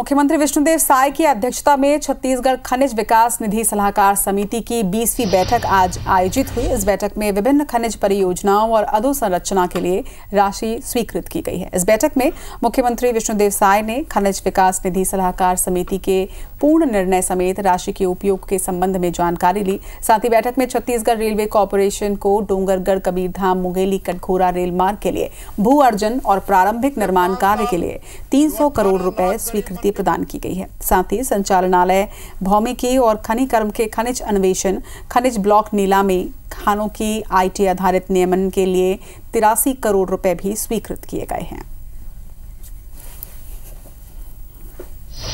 मुख्यमंत्री विष्णुदेव साय की अध्यक्षता में छत्तीसगढ़ खनिज विकास निधि सलाहकार समिति की 20वीं बैठक आज आयोजित हुई इस बैठक में विभिन्न खनिज परियोजनाओं और अधोसंरचना के लिए राशि स्वीकृत की गई है इस बैठक में मुख्यमंत्री विष्णुदेव साय ने खनिज विकास निधि सलाहकार समिति के पूर्ण निर्णय समेत राशि के उपयोग के संबंध में जानकारी ली साथ ही बैठक में छत्तीसगढ़ रेलवे कॉरपोरेशन को डोंगरगढ़ कबीरधाम मुंगेली कटघोरा रेल मार्ग के लिए भू अर्जन और प्रारंभिक निर्माण कार्य के लिए तीन करोड़ रुपए स्वीकृत अनुमति प्रदान की गई है साथ ही संचालनालय भौमिकी और खनिज कर्म के खनिज अन्वेषण खनिज ब्लॉक नीलामी खानों की आईटी आधारित नियमन के लिए तिरासी करोड़ रुपए भी स्वीकृत किए गए हैं